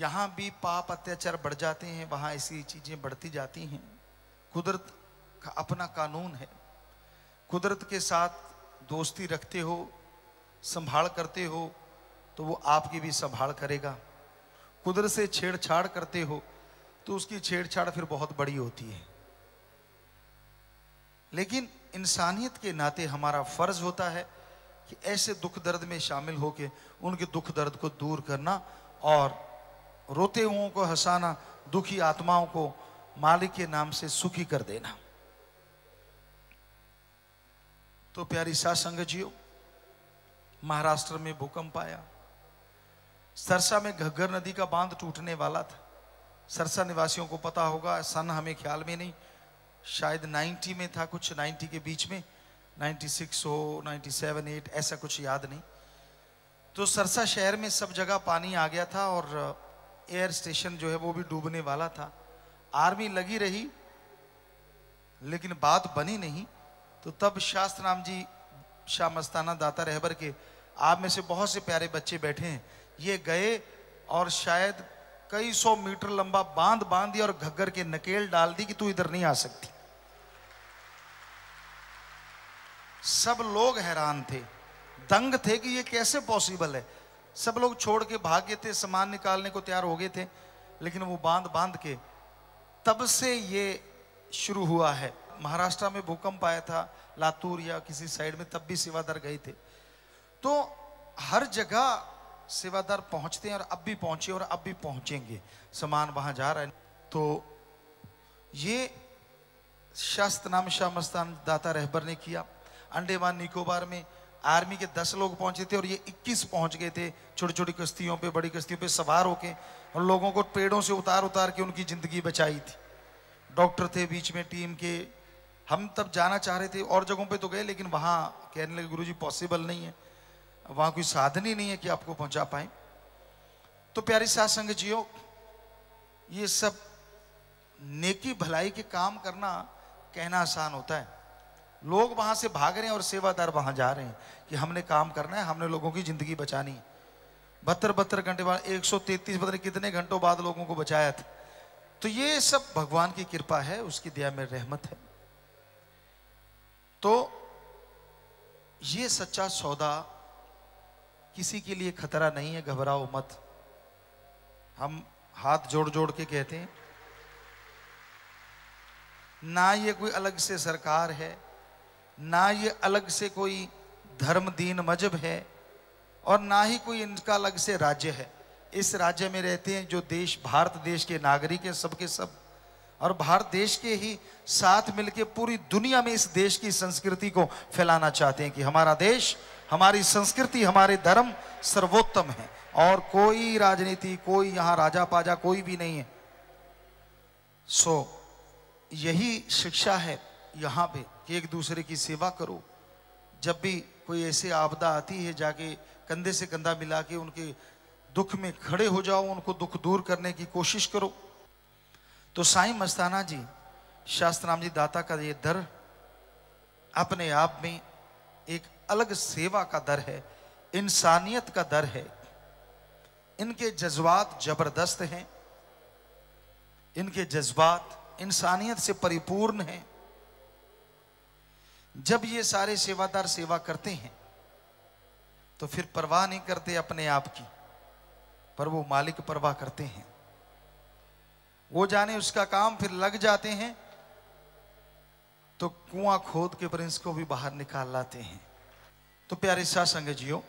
यहाँ भी पाप अत्याचार बढ़ जाते हैं वहाँ ऐसी चीज़ें बढ़ती जाती हैं कुदरत का अपना कानून है कुदरत के साथ दोस्ती रखते हो संभाल करते हो तो वो आपकी भी संभाल करेगा कुदरत से छेड़छाड़ करते हो तो उसकी छेड़छाड़ फिर बहुत बड़ी होती है लेकिन इंसानियत के नाते हमारा फ़र्ज़ होता है कि ऐसे दुख दर्द में शामिल होकर उनके दुख दर्द को दूर करना और रोते हुओं को हंसाना दुखी आत्माओं को मालिक के नाम से सुखी कर देना तो प्यारी सासंग जियो महाराष्ट्र में भूकंप आया सरसा में घग्गर नदी का बांध टूटने वाला था सरसा निवासियों को पता होगा सन हमें ख्याल में नहीं शायद 90 में था कुछ 90 के बीच में 96 हो 97 8 ऐसा कुछ याद नहीं तो सरसा शहर में सब जगह पानी आ गया था और एयर स्टेशन जो है वो भी डूबने वाला था आर्मी लगी रही लेकिन बात बनी नहीं तो तब शास्त्र नाम जी शाह मस्ताना दाता रहबर के आप में से बहुत से प्यारे बच्चे बैठे हैं ये गए और शायद कई सौ मीटर लंबा बांध बांध दिया और घग्गर के नकेल डाल दी कि तू इधर नहीं आ सकती सब लोग हैरान थे दंग थे कि ये कैसे पॉसिबल है सब लोग छोड़ के भाग गए थे सामान निकालने को तैयार हो गए थे लेकिन वो बांध बांध के तब से ये शुरू हुआ है महाराष्ट्र में भूकंप आया था लातूर या किसी साइड में तब भी सेवादार गए थे तो हर जगह सेवादार पहुंचते हैं और अब भी पहुंचे और अब भी पहुंचेंगे सामान वहां जा रहे हैं तो ये शास्त्र नाम शाह मस्तान दाता रहबर ने किया अंडेमान निकोबार में आर्मी के दस लोग पहुंचे थे और ये इक्कीस पहुंच गए थे छोटी छोटी कश्तियों पे बड़ी कश्तियों पे सवार होके और लोगों को पेड़ों से उतार उतार के उनकी ज़िंदगी बचाई थी डॉक्टर थे बीच में टीम के हम तब जाना चाह रहे थे और जगहों पे तो गए लेकिन वहाँ कहने लगे गुरु जी पॉसिबल नहीं है वहाँ कोई साधन ही नहीं है कि आपको पहुँचा पाए तो प्यारे साथ संग जियो ये सब नेकी भलाई के काम करना कहना आसान होता है लोग वहां से भाग रहे हैं और सेवादार वहां जा रहे हैं कि हमने काम करना है हमने लोगों की जिंदगी बचानी बहत्तर बहत्तर घंटे बाद एक सौ तैतीस बदले कितने घंटों बाद लोगों को बचाया था तो ये सब भगवान की कृपा है उसकी दया में रहमत है तो ये सच्चा सौदा किसी के लिए खतरा नहीं है घबराओ मत हम हाथ जोड़ जोड़ के कहते हैं ना ये कोई अलग से सरकार है ना ये अलग से कोई धर्म दीन मजहब है और ना ही कोई इनका अलग से राज्य है इस राज्य में रहते हैं जो देश भारत देश के नागरिक हैं सबके सब और भारत देश के ही साथ मिलकर पूरी दुनिया में इस देश की संस्कृति को फैलाना चाहते हैं कि हमारा देश हमारी संस्कृति हमारे धर्म सर्वोत्तम है और कोई राजनीति कोई यहाँ राजा पाजा कोई भी नहीं है सो so, यही शिक्षा है यहाँ पे कि एक दूसरे की सेवा करो जब भी कोई ऐसी आपदा आती है जाके कंधे से कंधा मिला के उनके दुख में खड़े हो जाओ उनको दुख दूर करने की कोशिश करो तो साईं मस्ताना जी शास्त्र राम जी दाता का ये दर अपने आप में एक अलग सेवा का दर है इंसानियत का दर है इनके जज्बात जबरदस्त हैं इनके जज्बात इंसानियत से परिपूर्ण हैं जब ये सारे सेवादार सेवा करते हैं तो फिर परवाह नहीं करते अपने आप की पर वो मालिक परवाह करते हैं वो जाने उसका काम फिर लग जाते हैं तो कुआं खोद के प्रिंस को भी बाहर निकाल लाते हैं तो प्यारे सा संग जियो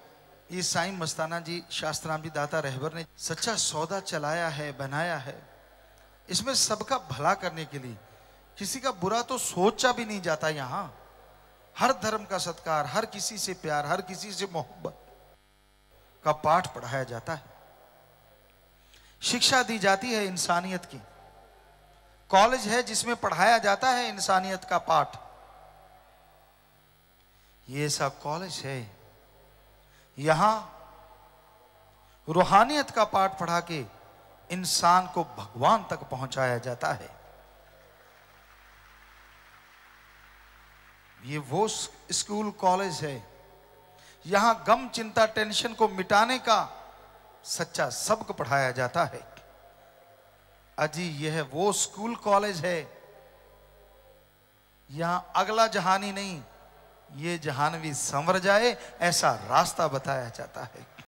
ये साईं मस्ताना जी शास्त्राम जी दाता रहबर ने सच्चा सौदा चलाया है बनाया है इसमें सबका भला करने के लिए किसी का बुरा तो सोचा भी नहीं जाता यहां हर धर्म का सत्कार हर किसी से प्यार हर किसी से मोहब्बत का पाठ पढ़ाया जाता है शिक्षा दी जाती है इंसानियत की कॉलेज है जिसमें पढ़ाया जाता है इंसानियत का पाठ ये सब कॉलेज है यहां रूहानियत का पाठ पढ़ा के इंसान को भगवान तक पहुंचाया जाता है ये वो स्कूल कॉलेज है यहां गम चिंता टेंशन को मिटाने का सच्चा सबक पढ़ाया जाता है अजी यह वो स्कूल कॉलेज है यहां अगला जहानी नहीं ये जहानवी संवर जाए ऐसा रास्ता बताया जाता है